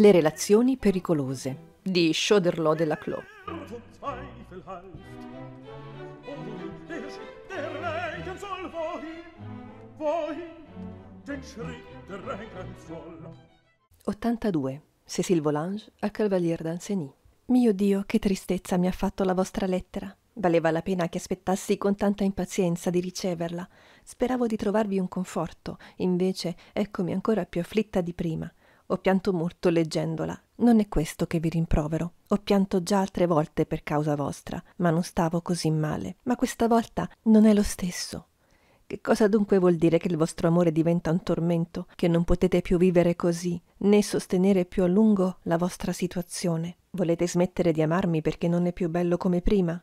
Le relazioni pericolose di Schoderlo della Clos. «82. Cécile Volange a Cavalier d'Ancenis. Mio Dio, che tristezza mi ha fatto la vostra lettera. Valeva la pena che aspettassi con tanta impazienza di riceverla. Speravo di trovarvi un conforto, invece eccomi ancora più afflitta di prima. Ho pianto molto leggendola. Non è questo che vi rimprovero. Ho pianto già altre volte per causa vostra, ma non stavo così male. Ma questa volta non è lo stesso. Che cosa dunque vuol dire che il vostro amore diventa un tormento, che non potete più vivere così, né sostenere più a lungo la vostra situazione? Volete smettere di amarmi perché non è più bello come prima?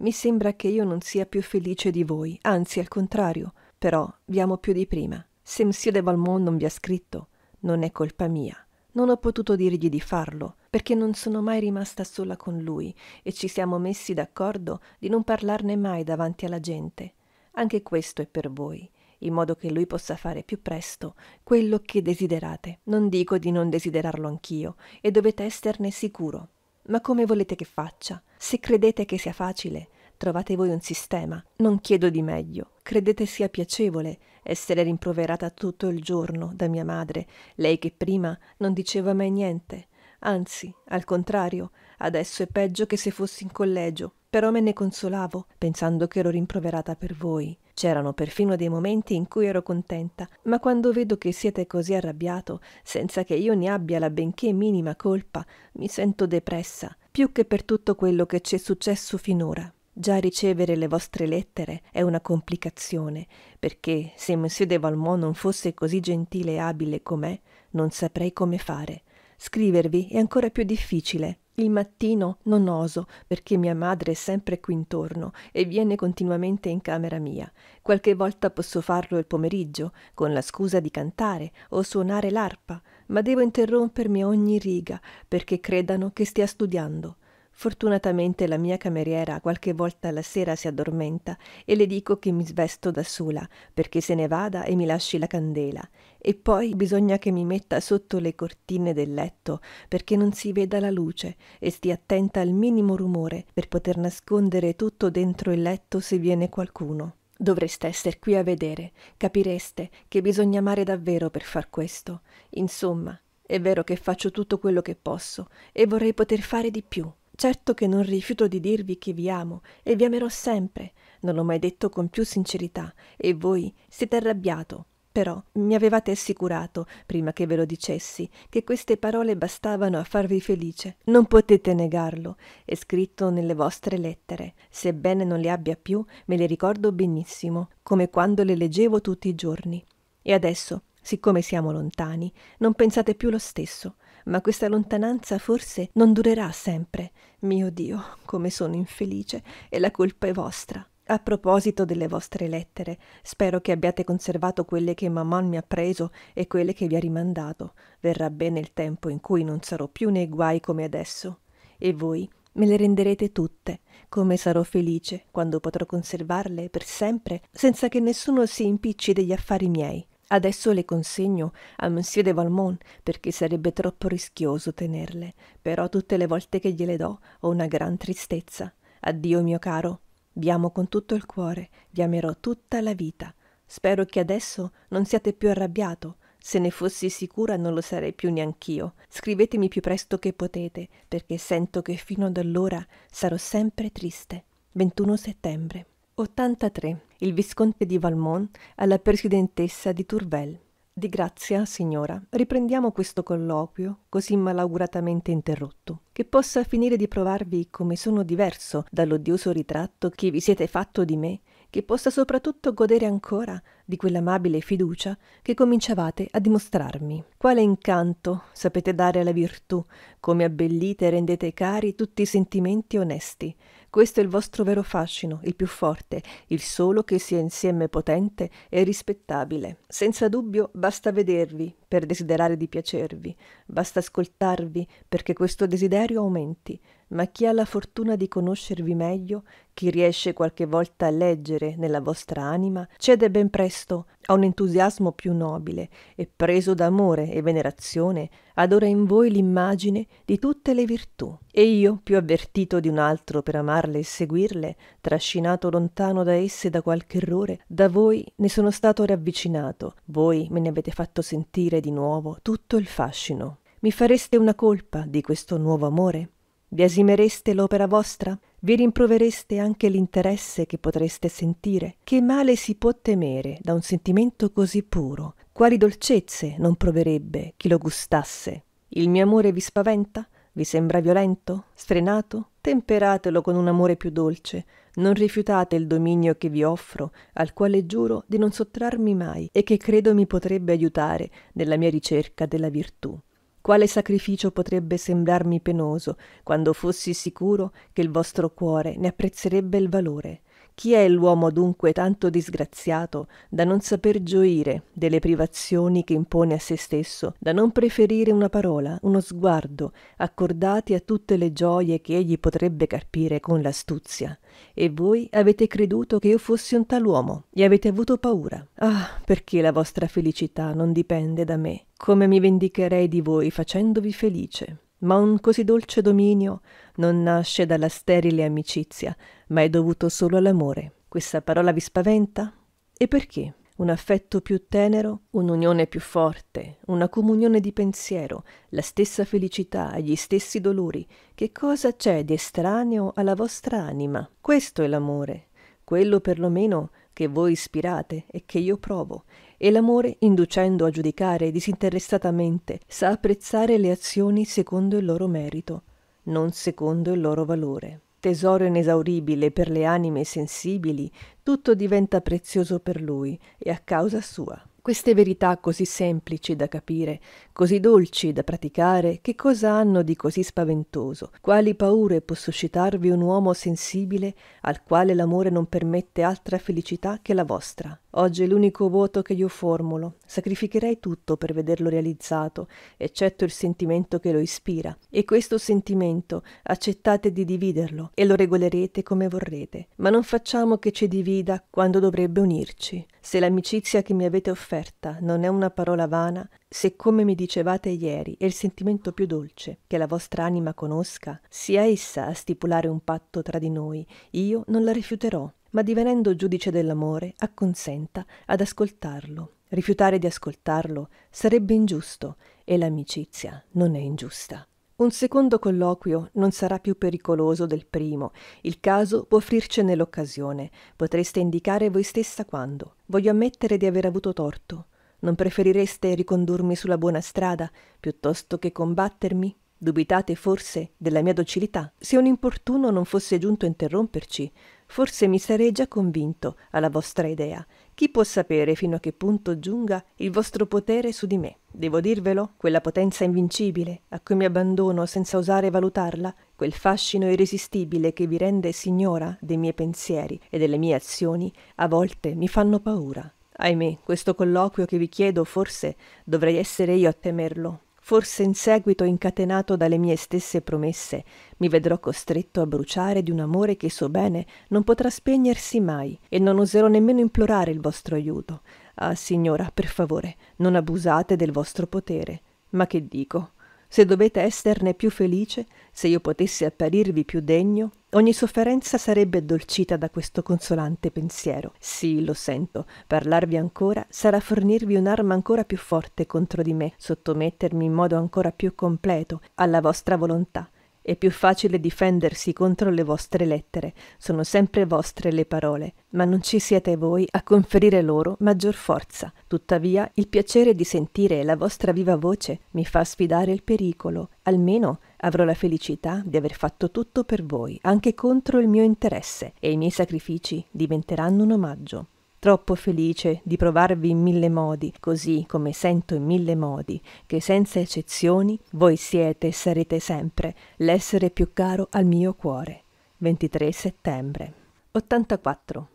Mi sembra che io non sia più felice di voi, anzi al contrario, però vi amo più di prima. Se Monsieur de Valmont non vi ha scritto, non è colpa mia. Non ho potuto dirgli di farlo, perché non sono mai rimasta sola con lui e ci siamo messi d'accordo di non parlarne mai davanti alla gente. Anche questo è per voi, in modo che lui possa fare più presto quello che desiderate. Non dico di non desiderarlo anch'io, e dovete esserne sicuro. Ma come volete che faccia? Se credete che sia facile, Trovate voi un sistema. Non chiedo di meglio. Credete sia piacevole essere rimproverata tutto il giorno da mia madre, lei che prima non diceva mai niente. Anzi, al contrario, adesso è peggio che se fossi in collegio, però me ne consolavo, pensando che ero rimproverata per voi. C'erano perfino dei momenti in cui ero contenta, ma quando vedo che siete così arrabbiato, senza che io ne abbia la benché minima colpa, mi sento depressa, più che per tutto quello che ci è successo finora. Già ricevere le vostre lettere è una complicazione, perché se Monsieur de Valmont non fosse così gentile e abile com'è, non saprei come fare. Scrivervi è ancora più difficile. Il mattino non oso, perché mia madre è sempre qui intorno e viene continuamente in camera mia. Qualche volta posso farlo il pomeriggio, con la scusa di cantare o suonare l'arpa, ma devo interrompermi ogni riga, perché credano che stia studiando. Fortunatamente la mia cameriera qualche volta la sera si addormenta e le dico che mi svesto da sola perché se ne vada e mi lasci la candela. E poi bisogna che mi metta sotto le cortine del letto perché non si veda la luce e stia attenta al minimo rumore per poter nascondere tutto dentro il letto se viene qualcuno. Dovreste essere qui a vedere, capireste che bisogna amare davvero per far questo. Insomma, è vero che faccio tutto quello che posso e vorrei poter fare di più. Certo che non rifiuto di dirvi che vi amo e vi amerò sempre. Non l'ho mai detto con più sincerità e voi siete arrabbiato. Però mi avevate assicurato, prima che ve lo dicessi, che queste parole bastavano a farvi felice. Non potete negarlo. È scritto nelle vostre lettere. Sebbene non le abbia più, me le ricordo benissimo, come quando le leggevo tutti i giorni. E adesso, siccome siamo lontani, non pensate più lo stesso ma questa lontananza forse non durerà sempre. Mio Dio, come sono infelice e la colpa è vostra. A proposito delle vostre lettere, spero che abbiate conservato quelle che maman mi ha preso e quelle che vi ha rimandato. Verrà bene il tempo in cui non sarò più nei guai come adesso. E voi me le renderete tutte. Come sarò felice quando potrò conservarle per sempre senza che nessuno si impicci degli affari miei. Adesso le consegno a Monsieur de Valmont perché sarebbe troppo rischioso tenerle, però tutte le volte che gliele do ho una gran tristezza. Addio mio caro, vi amo con tutto il cuore, vi amerò tutta la vita. Spero che adesso non siate più arrabbiato. Se ne fossi sicura non lo sarei più neanch'io. Scrivetemi più presto che potete, perché sento che fino ad allora sarò sempre triste. 21 settembre. 83. Il visconte di Valmont alla presidentessa di Tourvel. Di grazia, signora, riprendiamo questo colloquio, così malauguratamente interrotto, che possa finire di provarvi come sono diverso dall'odioso ritratto che vi siete fatto di me, che possa soprattutto godere ancora di quell'amabile fiducia che cominciavate a dimostrarmi. Quale incanto sapete dare alla virtù, come abbellite e rendete cari tutti i sentimenti onesti, questo è il vostro vero fascino, il più forte, il solo che sia insieme potente e rispettabile. Senza dubbio basta vedervi, per desiderare di piacervi, basta ascoltarvi perché questo desiderio aumenti, ma chi ha la fortuna di conoscervi meglio, chi riesce qualche volta a leggere nella vostra anima, cede ben presto a un entusiasmo più nobile e preso d'amore e venerazione, adora in voi l'immagine di tutte le virtù. E io, più avvertito di un altro per amarle e seguirle, trascinato lontano da esse da qualche errore, da voi ne sono stato ravvicinato, voi me ne avete fatto sentire di nuovo tutto il fascino. Mi fareste una colpa di questo nuovo amore? Biasimereste l'opera vostra? Vi rimprovereste anche l'interesse che potreste sentire? Che male si può temere da un sentimento così puro? Quali dolcezze non proverebbe chi lo gustasse? Il mio amore vi spaventa? Vi sembra violento? Sfrenato? Temperatelo con un amore più dolce. Non rifiutate il dominio che vi offro, al quale giuro di non sottrarmi mai e che credo mi potrebbe aiutare nella mia ricerca della virtù. Quale sacrificio potrebbe sembrarmi penoso, quando fossi sicuro che il vostro cuore ne apprezzerebbe il valore? Chi è l'uomo dunque tanto disgraziato da non saper gioire delle privazioni che impone a se stesso, da non preferire una parola, uno sguardo, accordati a tutte le gioie che egli potrebbe carpire con l'astuzia? E voi avete creduto che io fossi un tal uomo e avete avuto paura. Ah, perché la vostra felicità non dipende da me? Come mi vendicherei di voi facendovi felice? ma un così dolce dominio non nasce dalla sterile amicizia, ma è dovuto solo all'amore. Questa parola vi spaventa? E perché? Un affetto più tenero, un'unione più forte, una comunione di pensiero, la stessa felicità, e gli stessi dolori. Che cosa c'è di estraneo alla vostra anima? Questo è l'amore, quello perlomeno che voi ispirate e che io provo, e l'amore, inducendo a giudicare disinteressatamente, sa apprezzare le azioni secondo il loro merito, non secondo il loro valore. Tesoro inesauribile per le anime sensibili, tutto diventa prezioso per lui e a causa sua. Queste verità così semplici da capire, così dolci da praticare, che cosa hanno di così spaventoso? Quali paure può suscitarvi un uomo sensibile al quale l'amore non permette altra felicità che la vostra? Oggi è l'unico voto che io formulo. Sacrificherei tutto per vederlo realizzato, eccetto il sentimento che lo ispira. E questo sentimento accettate di dividerlo e lo regolerete come vorrete. Ma non facciamo che ci divida quando dovrebbe unirci se l'amicizia che mi avete offerta non è una parola vana, se come mi dicevate ieri è il sentimento più dolce che la vostra anima conosca, sia essa a stipulare un patto tra di noi, io non la rifiuterò, ma divenendo giudice dell'amore, acconsenta ad ascoltarlo. Rifiutare di ascoltarlo sarebbe ingiusto e l'amicizia non è ingiusta. Un secondo colloquio non sarà più pericoloso del primo. Il caso può offrircene l'occasione. Potreste indicare voi stessa quando. Voglio ammettere di aver avuto torto. Non preferireste ricondurmi sulla buona strada piuttosto che combattermi? Dubitate forse della mia docilità? Se un importuno non fosse giunto a interromperci, forse mi sarei già convinto alla vostra idea chi può sapere fino a che punto giunga il vostro potere su di me? Devo dirvelo? Quella potenza invincibile, a cui mi abbandono senza osare valutarla, quel fascino irresistibile che vi rende signora dei miei pensieri e delle mie azioni, a volte mi fanno paura. Ahimè, questo colloquio che vi chiedo forse dovrei essere io a temerlo, forse in seguito incatenato dalle mie stesse promesse, mi vedrò costretto a bruciare di un amore che so bene non potrà spegnersi mai e non oserò nemmeno implorare il vostro aiuto. Ah, signora, per favore, non abusate del vostro potere. Ma che dico? Se dovete esserne più felice, se io potessi apparirvi più degno, ogni sofferenza sarebbe addolcita da questo consolante pensiero. Sì, lo sento, parlarvi ancora sarà fornirvi un'arma ancora più forte contro di me, sottomettermi in modo ancora più completo alla vostra volontà, è più facile difendersi contro le vostre lettere, sono sempre vostre le parole, ma non ci siete voi a conferire loro maggior forza. Tuttavia, il piacere di sentire la vostra viva voce mi fa sfidare il pericolo, almeno avrò la felicità di aver fatto tutto per voi, anche contro il mio interesse, e i miei sacrifici diventeranno un omaggio troppo felice di provarvi in mille modi, così come sento in mille modi, che senza eccezioni voi siete e sarete sempre l'essere più caro al mio cuore. 23 settembre 84.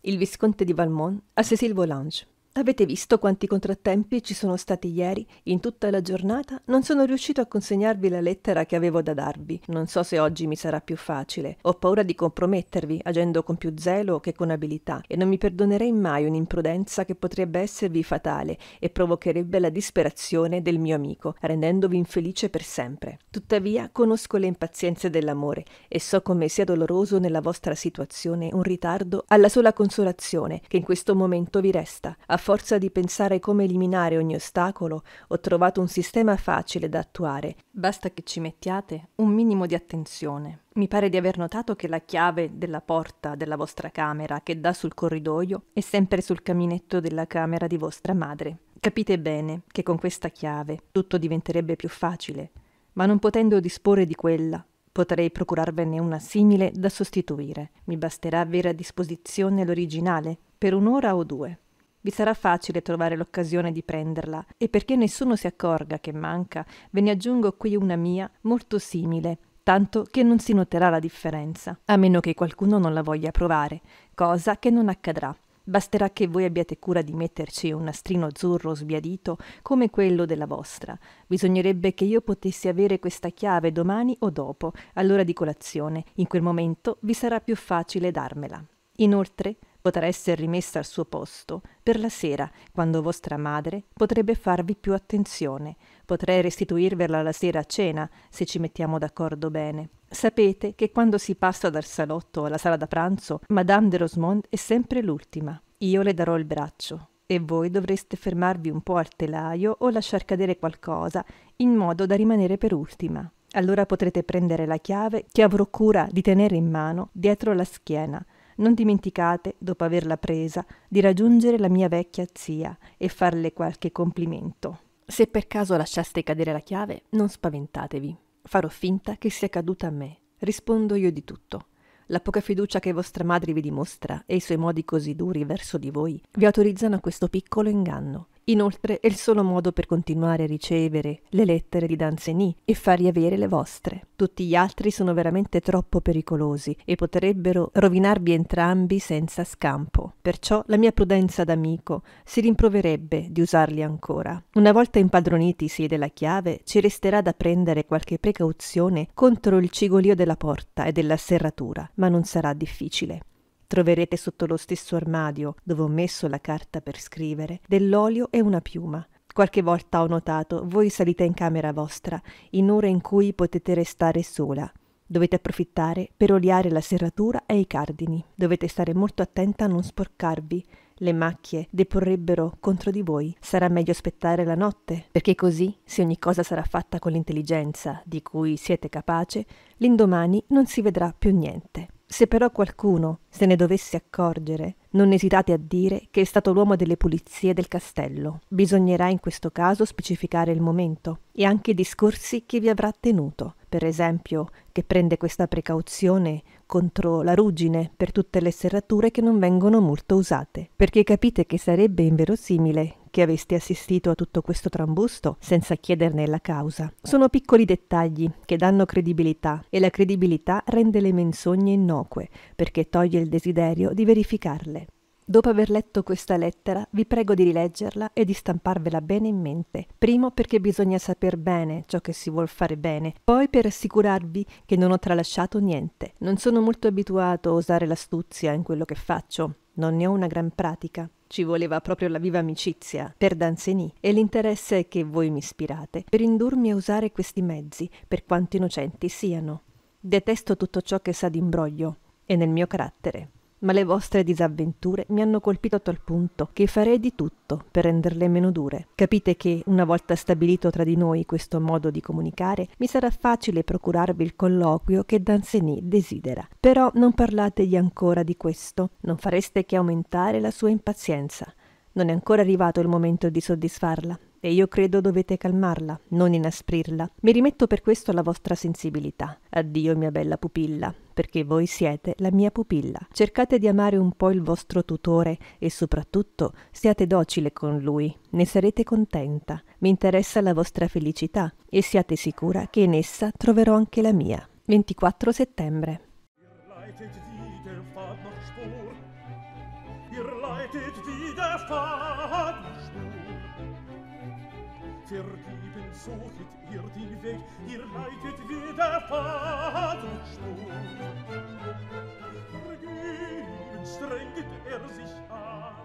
Il visconte di Valmont a Cecil Volange. Avete visto quanti contrattempi ci sono stati ieri? In tutta la giornata non sono riuscito a consegnarvi la lettera che avevo da darvi. Non so se oggi mi sarà più facile. Ho paura di compromettervi, agendo con più zelo che con abilità, e non mi perdonerei mai un'imprudenza che potrebbe esservi fatale e provocherebbe la disperazione del mio amico, rendendovi infelice per sempre. Tuttavia conosco le impazienze dell'amore e so come sia doloroso nella vostra situazione un ritardo alla sola consolazione che in questo momento vi resta. A forza di pensare come eliminare ogni ostacolo, ho trovato un sistema facile da attuare. Basta che ci mettiate un minimo di attenzione. Mi pare di aver notato che la chiave della porta della vostra camera che dà sul corridoio è sempre sul caminetto della camera di vostra madre. Capite bene che con questa chiave tutto diventerebbe più facile, ma non potendo disporre di quella, potrei procurarvene una simile da sostituire. Mi basterà avere a disposizione l'originale per un'ora o due vi sarà facile trovare l'occasione di prenderla, e perché nessuno si accorga che manca, ve ne aggiungo qui una mia molto simile, tanto che non si noterà la differenza, a meno che qualcuno non la voglia provare, cosa che non accadrà. Basterà che voi abbiate cura di metterci un nastrino azzurro sbiadito come quello della vostra. Bisognerebbe che io potessi avere questa chiave domani o dopo, all'ora di colazione. In quel momento vi sarà più facile darmela. Inoltre, potrà essere rimessa al suo posto per la sera, quando vostra madre potrebbe farvi più attenzione. Potrei restituirvela la sera a cena, se ci mettiamo d'accordo bene. Sapete che quando si passa dal salotto alla sala da pranzo, Madame de Rosemont è sempre l'ultima. Io le darò il braccio e voi dovreste fermarvi un po' al telaio o lasciar cadere qualcosa, in modo da rimanere per ultima. Allora potrete prendere la chiave che avrò cura di tenere in mano dietro la schiena non dimenticate, dopo averla presa, di raggiungere la mia vecchia zia e farle qualche complimento. Se per caso lasciaste cadere la chiave, non spaventatevi. Farò finta che sia caduta a me. Rispondo io di tutto. La poca fiducia che vostra madre vi dimostra e i suoi modi così duri verso di voi vi autorizzano a questo piccolo inganno. Inoltre è il solo modo per continuare a ricevere le lettere di Danzeni e far riavere le vostre. Tutti gli altri sono veramente troppo pericolosi e potrebbero rovinarvi entrambi senza scampo. Perciò la mia prudenza d'amico si rimproverebbe di usarli ancora. Una volta impadroniti impadronitisi della chiave, ci resterà da prendere qualche precauzione contro il cigolio della porta e della serratura, ma non sarà difficile. Troverete sotto lo stesso armadio, dove ho messo la carta per scrivere, dell'olio e una piuma. Qualche volta ho notato, voi salite in camera vostra, in ore in cui potete restare sola. Dovete approfittare per oliare la serratura e i cardini. Dovete stare molto attenta a non sporcarvi. Le macchie deporrebbero contro di voi. Sarà meglio aspettare la notte, perché così, se ogni cosa sarà fatta con l'intelligenza di cui siete capace, l'indomani non si vedrà più niente. Se però qualcuno se ne dovesse accorgere, non esitate a dire che è stato l'uomo delle pulizie del castello. Bisognerà in questo caso specificare il momento e anche i discorsi che vi avrà tenuto, per esempio che prende questa precauzione contro la ruggine per tutte le serrature che non vengono molto usate, perché capite che sarebbe inverosimile che avesti assistito a tutto questo trambusto senza chiederne la causa. Sono piccoli dettagli che danno credibilità e la credibilità rende le menzogne innocue perché toglie il desiderio di verificarle. Dopo aver letto questa lettera, vi prego di rileggerla e di stamparvela bene in mente. Primo perché bisogna saper bene ciò che si vuol fare bene, poi per assicurarvi che non ho tralasciato niente. Non sono molto abituato a usare l'astuzia in quello che faccio, non ne ho una gran pratica. Ci voleva proprio la viva amicizia per Danzeni e l'interesse che voi mi ispirate per indurmi a usare questi mezzi, per quanto innocenti siano. Detesto tutto ciò che sa d'imbroglio, è nel mio carattere ma le vostre disavventure mi hanno colpito a tal punto che farei di tutto per renderle meno dure. Capite che, una volta stabilito tra di noi questo modo di comunicare, mi sarà facile procurarvi il colloquio che Danseny desidera. Però non parlategli ancora di questo, non fareste che aumentare la sua impazienza. Non è ancora arrivato il momento di soddisfarla e io credo dovete calmarla, non inasprirla. Mi rimetto per questo alla vostra sensibilità. Addio mia bella pupilla, perché voi siete la mia pupilla. Cercate di amare un po' il vostro tutore e soprattutto siate docile con lui, ne sarete contenta. Mi interessa la vostra felicità e siate sicura che in essa troverò anche la mia. 24 settembre Fadenstuhl. Vergibend suchet ihr den Weg, ihr heitet wie der Fadenstuhl. Vergibend strengt er sich an.